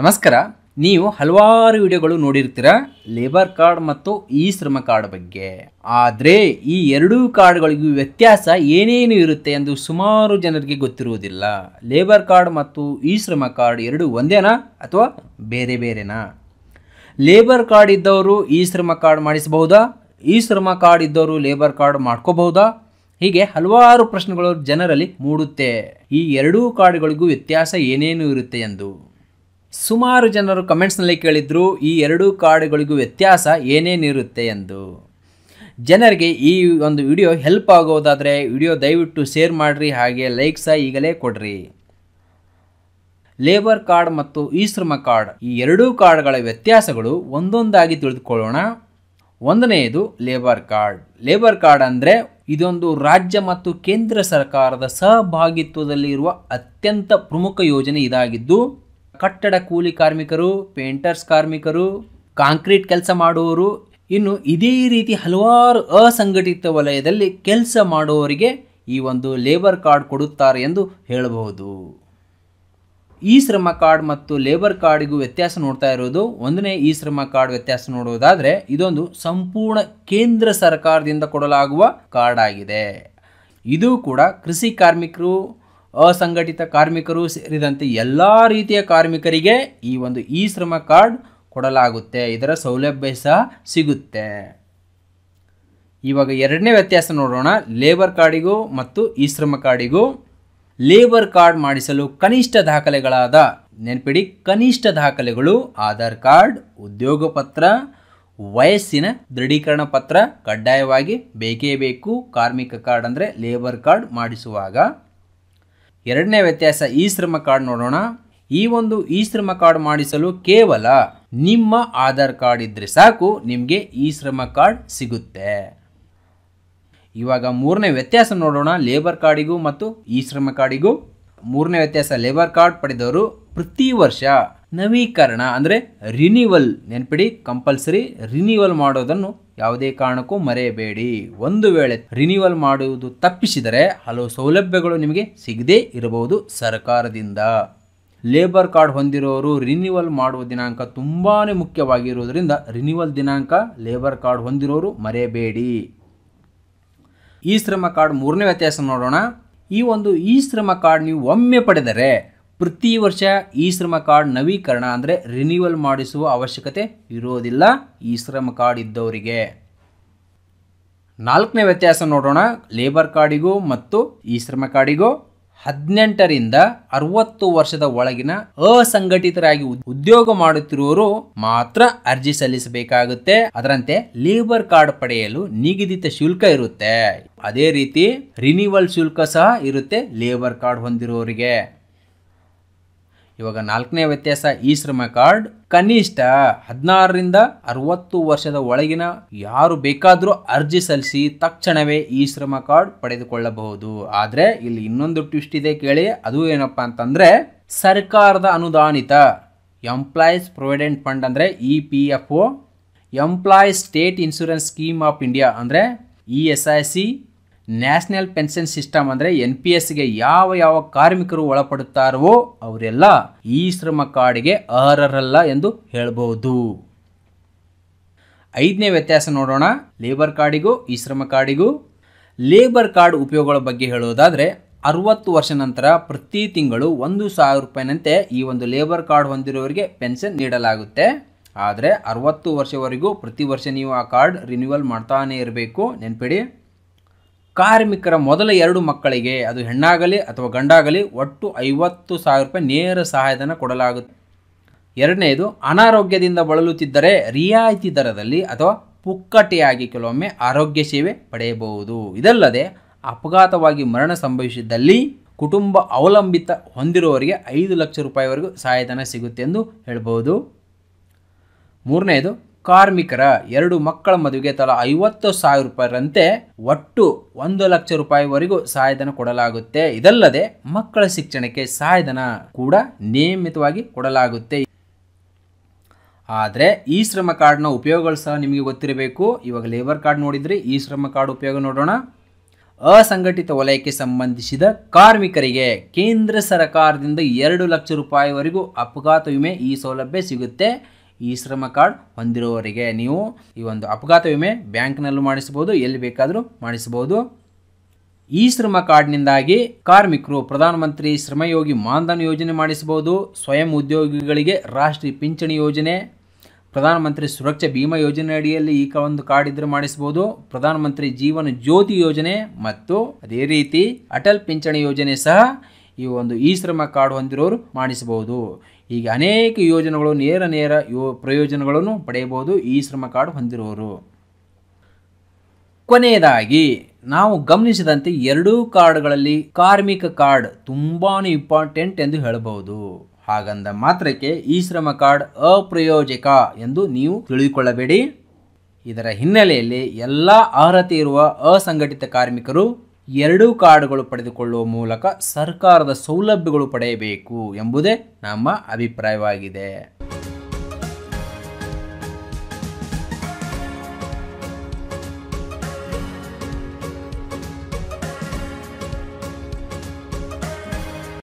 ನಮಸ್ಕಾರ ನೀವು ಹಲವಾರು ವಿಡಿಯೋಗಳು ನೋಡಿರ್ತೀರ ಲೇಬರ್ ಕಾರ್ಡ್ ಮತ್ತು ಇ ಶ್ರಮ ಕಾರ್ಡ್ ಬಗ್ಗೆ ಆದರೆ ಈ ಎರಡೂ ಕಾರ್ಡ್ಗಳಿಗೂ ವ್ಯತ್ಯಾಸ ಏನೇನು ಇರುತ್ತೆ ಎಂದು ಸುಮಾರು ಜನರಿಗೆ ಗೊತ್ತಿರುವುದಿಲ್ಲ ಲೇಬರ್ ಕಾರ್ಡ್ ಮತ್ತು ಇ ಶ್ರಮ ಕಾರ್ಡ್ ಎರಡು ಒಂದೇನಾ ಅಥವಾ ಬೇರೆ ಬೇರೆನಾ ಲೇಬರ್ ಕಾರ್ಡ್ ಇದ್ದವರು ಇ ಶ್ರಮ ಕಾರ್ಡ್ ಮಾಡಿಸಬಹುದಾ ಈ ಶ್ರಮ ಕಾರ್ಡ್ ಇದ್ದವರು ಲೇಬರ್ ಕಾರ್ಡ್ ಮಾಡ್ಕೋಬಹುದಾ ಹೀಗೆ ಹಲವಾರು ಪ್ರಶ್ನೆಗಳು ಜನರಲ್ಲಿ ಮೂಡುತ್ತೆ ಈ ಎರಡೂ ಕಾರ್ಡ್ಗಳಿಗೂ ವ್ಯತ್ಯಾಸ ಏನೇನು ಇರುತ್ತೆ ಎಂದು ಸುಮಾರು ಜನರು ಕಮೆಂಟ್ಸ್ನಲ್ಲಿ ಕೇಳಿದ್ರು ಈ ಎರಡೂ ಕಾರ್ಡ್ಗಳಿಗೂ ವ್ಯತ್ಯಾಸ ಏನೇನಿರುತ್ತೆ ಎಂದು ಜನರಿಗೆ ಈ ಒಂದು ವಿಡಿಯೋ ಹೆಲ್ಪ್ ಆಗೋದಾದರೆ ವಿಡಿಯೋ ದಯವಿಟ್ಟು ಶೇರ್ ಮಾಡಿರಿ ಹಾಗೆ ಲೈಕ್ ಸಹ ಈಗಲೇ ಕೊಡ್ರಿ ಲೇಬರ್ ಕಾರ್ಡ್ ಮತ್ತು ಈ ಶ್ರಮ ಕಾರ್ಡ್ ಈ ಎರಡೂ ಕಾರ್ಡ್ಗಳ ವ್ಯತ್ಯಾಸಗಳು ಒಂದೊಂದಾಗಿ ತಿಳಿದುಕೊಳ್ಳೋಣ ಒಂದನೆಯದು ಲೇಬರ್ ಕಾರ್ಡ್ ಲೇಬರ್ ಕಾರ್ಡ್ ಅಂದರೆ ಇದೊಂದು ರಾಜ್ಯ ಮತ್ತು ಕೇಂದ್ರ ಸರ್ಕಾರದ ಸಹಭಾಗಿತ್ವದಲ್ಲಿರುವ ಅತ್ಯಂತ ಪ್ರಮುಖ ಯೋಜನೆ ಇದಾಗಿದ್ದು ಕಟ್ಟಡ ಕೂಲಿ ಕಾರ್ಮಿಕರು ಪೇಂಟರ್ಸ್ ಕಾರ್ಮಿಕರು ಕಾಂಕ್ರೀಟ್ ಕೆಲಸ ಮಾಡುವವರು ಇನ್ನು ಇದೇ ರೀತಿ ಹಲವಾರು ಅಸಂಘಟಿತ ವಲಯದಲ್ಲಿ ಕೆಲಸ ಮಾಡುವವರಿಗೆ ಈ ಒಂದು ಲೇಬರ್ ಕಾರ್ಡ್ ಕೊಡುತ್ತಾರೆ ಎಂದು ಹೇಳಬಹುದು ಈ ಶ್ರಮ ಕಾರ್ಡ್ ಮತ್ತು ಲೇಬರ್ ಕಾರ್ಡಿಗೂ ವ್ಯತ್ಯಾಸ ನೋಡ್ತಾ ಇರೋದು ಒಂದನೇ ಈ ಶ್ರಮ ಕಾರ್ಡ್ ವ್ಯತ್ಯಾಸ ನೋಡುವುದಾದರೆ ಇದೊಂದು ಸಂಪೂರ್ಣ ಕೇಂದ್ರ ಸರ್ಕಾರದಿಂದ ಕೊಡಲಾಗುವ ಕಾರ್ಡ್ ಆಗಿದೆ ಇದು ಕೂಡ ಕೃಷಿ ಕಾರ್ಮಿಕರು ಅಸಂಘಟಿತ ಕಾರ್ಮಿಕರು ಸೇರಿದಂತೆ ಎಲ್ಲ ರೀತಿಯ ಕಾರ್ಮಿಕರಿಗೆ ಈ ಒಂದು ಇ ಶ್ರಮ ಕಾರ್ಡ್ ಕೊಡಲಾಗುತ್ತೆ ಇದರ ಸೌಲಭ್ಯ ಸಹ ಸಿಗುತ್ತೆ ಇವಾಗ ಎರಡನೇ ವ್ಯತ್ಯಾಸ ನೋಡೋಣ ಲೇಬರ್ ಕಾರ್ಡಿಗೂ ಮತ್ತು ಇ ಶ್ರಮ ಕಾರ್ಡಿಗೂ ಲೇಬರ್ ಕಾರ್ಡ್ ಮಾಡಿಸಲು ಕನಿಷ್ಠ ದಾಖಲೆಗಳಾದ ನೆನಪಿಡಿ ಕನಿಷ್ಠ ದಾಖಲೆಗಳು ಆಧಾರ್ ಕಾರ್ಡ್ ಉದ್ಯೋಗ ಪತ್ರ ವಯಸ್ಸಿನ ದೃಢೀಕರಣ ಪತ್ರ ಕಡ್ಡಾಯವಾಗಿ ಬೇಕೇ ಬೇಕು ಕಾರ್ಮಿಕ ಕಾರ್ಡ್ ಅಂದರೆ ಲೇಬರ್ ಕಾರ್ಡ್ ಮಾಡಿಸುವಾಗ ಎರಡನೇ ವ್ಯತ್ಯಾಸ ಈ ಶ್ರಮ ಕಾರ್ಡ್ ನೋಡೋಣ ಈ ಒಂದು ಈ ಶ್ರಮ ಕಾರ್ಡ್ ಮಾಡಿಸಲು ಕೇವಲ ನಿಮ್ಮ ಆಧಾರ್ ಕಾರ್ಡ್ ಇದ್ದರೆ ಸಾಕು ನಿಮಗೆ ಈ ಶ್ರಮ ಕಾರ್ಡ್ ಸಿಗುತ್ತೆ ಇವಾಗ ಮೂರನೇ ವ್ಯತ್ಯಾಸ ನೋಡೋಣ ಲೇಬರ್ ಕಾರ್ಡಿಗೂ ಮತ್ತು ಈ ಶ್ರಮ ಕಾರ್ಡಿಗೂ ಮೂರನೇ ವ್ಯತ್ಯಾಸ ಲೇಬರ್ ಕಾರ್ಡ್ ಪಡೆದವರು ಪ್ರತಿ ವರ್ಷ ನವೀಕರಣ ಅಂದರೆ ರಿನಿವಲ್ ನೆನ್ಪಿಡಿ ಕಂಪಲ್ಸರಿ ರಿನಿವಲ್ ಮಾಡೋದನ್ನು ಯಾವುದೇ ಕಾರಣಕ್ಕೂ ಮರೆಯಬೇಡಿ ಒಂದು ವೇಳೆ ರಿನಿವಲ್ ಮಾಡುವುದು ತಪ್ಪಿಸಿದರೆ ಹಲವು ಸೌಲಭ್ಯಗಳು ನಿಮಗೆ ಸಿಗದೇ ಇರಬಹುದು ಸರ್ಕಾರದಿಂದ ಲೇಬರ್ ಕಾರ್ಡ್ ಹೊಂದಿರೋರು ರಿನಿವಲ್ ಮಾಡುವ ದಿನಾಂಕ ತುಂಬಾ ಮುಖ್ಯವಾಗಿರುವುದರಿಂದ ರಿನಿವಲ್ ದಿನಾಂಕ ಲೇಬರ್ ಕಾರ್ಡ್ ಹೊಂದಿರೋರು ಮರೆಯಬೇಡಿ ಈ ಶ್ರಮ ಕಾರ್ಡ್ ಮೂರನೇ ವ್ಯತ್ಯಾಸ ನೋಡೋಣ ಈ ಒಂದು ಈ ಶ್ರಮ ಕಾರ್ಡ್ ನೀವು ಒಮ್ಮೆ ಪಡೆದರೆ ಪ್ರತಿ ವರ್ಷ ಈ ಶ್ರಮ ಕಾರ್ಡ್ ನವೀಕರಣ ಅಂದರೆ ರಿನ್ಯೂವಲ್ ಮಾಡಿಸುವ ಅವಶ್ಯಕತೆ ಇರೋದಿಲ್ಲ ಈ ಶ್ರಮ ಕಾರ್ಡ್ ಇದ್ದವರಿಗೆ ನಾಲ್ಕನೇ ವ್ಯತ್ಯಾಸ ನೋಡೋಣ ಲೇಬರ್ ಕಾರ್ಡಿಗೂ ಮತ್ತು ಈ ಶ್ರಮ ಕಾರ್ಡಿಗೂ ಹದಿನೆಂಟರಿಂದ ಅರವತ್ತು ವರ್ಷದ ಒಳಗಿನ ಅಸಂಘಟಿತರಾಗಿ ಉದ್ಯೋಗ ಮಾಡುತ್ತಿರುವವರು ಮಾತ್ರ ಅರ್ಜಿ ಸಲ್ಲಿಸಬೇಕಾಗುತ್ತೆ ಅದರಂತೆ ಲೇಬರ್ ಕಾರ್ಡ್ ಪಡೆಯಲು ನಿಗದಿತ ಶುಲ್ಕ ಇರುತ್ತೆ ಅದೇ ರೀತಿ ರಿನ್ಯೂವಲ್ ಶುಲ್ಕ ಸಹ ಇರುತ್ತೆ ಲೇಬರ್ ಕಾರ್ಡ್ ಹೊಂದಿರುವವರಿಗೆ ಇವಾಗ ನಾಲ್ಕನೇ ವ್ಯತ್ಯಾಸ ಈ ಶ್ರಮ ಕಾರ್ಡ್ ಕನಿಷ್ಠ ಹದಿನಾರರಿಂದ ಅರವತ್ತು ವರ್ಷದ ಒಳಗಿನ ಯಾರು ಬೇಕಾದರೂ ಅರ್ಜಿ ಸಲ್ಲಿಸಿ ತಕ್ಷಣವೇ ಈ ಶ್ರಮ ಕಾರ್ಡ್ ಪಡೆದುಕೊಳ್ಳಬಹುದು ಆದರೆ ಇಲ್ಲಿ ಇನ್ನೊಂದು ಟ್ವಿಸ್ಟ್ ಇದೆ ಕೇಳಿ ಅದು ಏನಪ್ಪಾ ಅಂತಂದ್ರೆ ಸರ್ಕಾರದ ಅನುದಾನಿತ ಎಂಪ್ಲಾಯೀಸ್ ಪ್ರೊವಿಡೆಂಟ್ ಫಂಡ್ ಅಂದರೆ E P F O employees state insurance scheme of India ಅಂದರೆ E S I C national pension system ಅಂದರೆ ಎನ್ ಪಿ ಎಸ್ಗೆ ಯಾವ ಯಾವ ಕಾರ್ಮಿಕರು ಒಳಪಡುತ್ತಾರೋ ಅವರೆಲ್ಲ ಈ ಶ್ರಮ ಕಾರ್ಡ್ಗೆ ಅರ್ಹರಲ್ಲ ಎಂದು ಹೇಳಬಹುದು ಐದನೇ ವ್ಯತ್ಯಾಸ ನೋಡೋಣ ಲೇಬರ್ ಕಾರ್ಡಿಗೂ ಈ ಶ್ರಮ ಕಾರ್ಡಿಗೂ ಲೇಬರ್ ಕಾರ್ಡ್ ಉಪಯೋಗಗಳ ಬಗ್ಗೆ ಹೇಳೋದಾದರೆ ಅರವತ್ತು ವರ್ಷ ನಂತರ ಪ್ರತಿ ತಿಂಗಳು ಒಂದು ಸಾವಿರ ರೂಪಾಯಿನಂತೆ ಈ ಒಂದು ಲೇಬರ್ ಕಾರ್ಡ್ ಹೊಂದಿರೋರಿಗೆ ಪೆನ್ಷನ್ ನೀಡಲಾಗುತ್ತೆ ಆದರೆ ಅರವತ್ತು ವರ್ಷವರೆಗೂ ಪ್ರತಿ ವರ್ಷ ನೀವು ಆ ಕಾರ್ಡ್ ರಿನ್ಯೂವಲ್ ಮಾಡ್ತಾನೇ ಇರಬೇಕು ನೆನ್ಪಿಡಿ ಕಾರ್ಮಿಕರ ಮೊದಲ ಎರಡು ಮಕ್ಕಳಿಗೆ ಅದು ಹೆಣ್ಣಾಗಲಿ ಅಥವಾ ಗಂಡಾಗಲಿ ಒಟ್ಟು ಐವತ್ತು ಸಾವಿರ ರೂಪಾಯಿ ನೇರ ಸಹಾಯಧನ ಕೊಡಲಾಗುತ್ತೆ ಎರಡನೆಯದು ಅನಾರೋಗ್ಯದಿಂದ ಬಳಲುತ್ತಿದ್ದರೆ ರಿಯಾಯಿತಿ ದರದಲ್ಲಿ ಅಥವಾ ಪುಕ್ಕಟೆಯಾಗಿ ಕೆಲವೊಮ್ಮೆ ಆರೋಗ್ಯ ಸೇವೆ ಪಡೆಯಬಹುದು ಇದಲ್ಲದೆ ಅಪಘಾತವಾಗಿ ಮರಣ ಸಂಭವಿಸಿದ್ದಲ್ಲಿ ಕುಟುಂಬ ಅವಲಂಬಿತ ಹೊಂದಿರುವವರಿಗೆ ಐದು ಲಕ್ಷ ರೂಪಾಯಿವರೆಗೂ ಸಹಾಯಧನ ಸಿಗುತ್ತೆ ಎಂದು ಹೇಳ್ಬೋದು ಮೂರನೆಯದು ಕಾರ್ಮಿಕರ ಎರಡು ಮಕ್ಕಳ ಮದುವೆಗೆ ತಲಾ ಐವತ್ತು ಸಾವಿರ ರೂಪಾಯಿರಂತೆ ಒಟ್ಟು ಒಂದು ಲಕ್ಷ ರೂಪಾಯಿವರೆಗೂ ಸಹಾಯಧನ ಕೊಡಲಾಗುತ್ತೆ ಇದಲ್ಲದೆ ಮಕ್ಕಳ ಶಿಕ್ಷಣಕ್ಕೆ ಸಹಾಯಧನ ಕೂಡ ನಿಯಮಿತವಾಗಿ ಕೊಡಲಾಗುತ್ತೆ ಆದರೆ ಈ ಶ್ರಮ ಕಾರ್ಡ್ನ ಉಪಯೋಗಗಳು ಸಹ ನಿಮಗೆ ಗೊತ್ತಿರಬೇಕು ಇವಾಗ ಲೇಬರ್ ಕಾರ್ಡ್ ನೋಡಿದರೆ ಈ ಶ್ರಮ ಕಾರ್ಡ್ ಉಪಯೋಗ ನೋಡೋಣ ಅಸಂಘಟಿತ ವಲಯಕ್ಕೆ ಸಂಬಂಧಿಸಿದ ಕಾರ್ಮಿಕರಿಗೆ ಕೇಂದ್ರ ಸರ್ಕಾರದಿಂದ ಎರಡು ಲಕ್ಷ ರೂಪಾಯಿವರೆಗೂ ಅಪಘಾತ ವಿಮೆ ಈ ಸೌಲಭ್ಯ ಸಿಗುತ್ತೆ ಈ ಶ್ರಮ ಕಾರ್ಡ್ ಹೊಂದಿರುವವರಿಗೆ ನೀವು ಈ ಒಂದು ಅಪಘಾತ ವಿಮೆ ಬ್ಯಾಂಕ್ನಲ್ಲೂ ಮಾಡಿಸಬಹುದು ಎಲ್ಲಿ ಬೇಕಾದರೂ ಮಾಡಿಸಬಹುದು ಈ ಶ್ರಮ ಕಾರ್ಡ್ನಿಂದಾಗಿ ಕಾರ್ಮಿಕರು ಪ್ರಧಾನಮಂತ್ರಿ ಶ್ರಮಯೋಗಿ ಮಾನ್ಧನ್ ಯೋಜನೆ ಮಾಡಿಸಬಹುದು ಸ್ವಯಂ ಉದ್ಯೋಗಿಗಳಿಗೆ ರಾಷ್ಟ್ರೀಯ ಪಿಂಚಣಿ ಯೋಜನೆ ಪ್ರಧಾನಮಂತ್ರಿ ಸುರಕ್ಷಾ ಭೀಮಾ ಯೋಜನೆ ಅಡಿಯಲ್ಲಿ ಈ ಒಂದು ಕಾರ್ಡ್ ಇದ್ರೆ ಮಾಡಿಸಬಹುದು ಪ್ರಧಾನಮಂತ್ರಿ ಜೀವನ ಜ್ಯೋತಿ ಯೋಜನೆ ಮತ್ತು ಅದೇ ರೀತಿ ಅಟಲ್ ಪಿಂಚಣಿ ಯೋಜನೆ ಸಹ ಈ ಒಂದು ಈ ಶ್ರಮ ಕಾರ್ಡ್ ಹೊಂದಿರೋರು ಮಾಡಿಸಬಹುದು ಹೀಗೆ ಅನೇಕ ಯೋಜನೆಗಳು ನೇರ ನೇರ ಯೋ ಪ್ರಯೋಜನಗಳನ್ನು ಪಡೆಯಬಹುದು ಈ ಶ್ರಮ ಕಾರ್ಡ್ ಹೊಂದಿರುವರು ಕೊನೆಯದಾಗಿ ನಾವು ಗಮನಿಸಿದಂತೆ ಎರಡೂ ಕಾರ್ಡ್ಗಳಲ್ಲಿ ಕಾರ್ಮಿಕ ಕಾರ್ಡ್ ತುಂಬಾ ಇಂಪಾರ್ಟೆಂಟ್ ಎಂದು ಹೇಳಬಹುದು ಹಾಗಂದ ಮಾತ್ರಕ್ಕೆ ಈ ಶ್ರಮ ಕಾರ್ಡ್ ಅಪ್ರಯೋಜಕ ಎಂದು ನೀವು ತಿಳಿದುಕೊಳ್ಳಬೇಡಿ ಇದರ ಹಿನ್ನೆಲೆಯಲ್ಲಿ ಎಲ್ಲ ಅರ್ಹತೆ ಇರುವ ಅಸಂಘಟಿತ ಕಾರ್ಮಿಕರು ಎರಡೂ ಕಾರ್ಡ್ಗಳು ಪಡೆದುಕೊಳ್ಳುವ ಮೂಲಕ ಸರ್ಕಾರದ ಸೌಲಭ್ಯಗಳು ಪಡೆಯಬೇಕು ಎಂಬುದೇ ನಮ್ಮ ಅಭಿಪ್ರಾಯವಾಗಿದೆ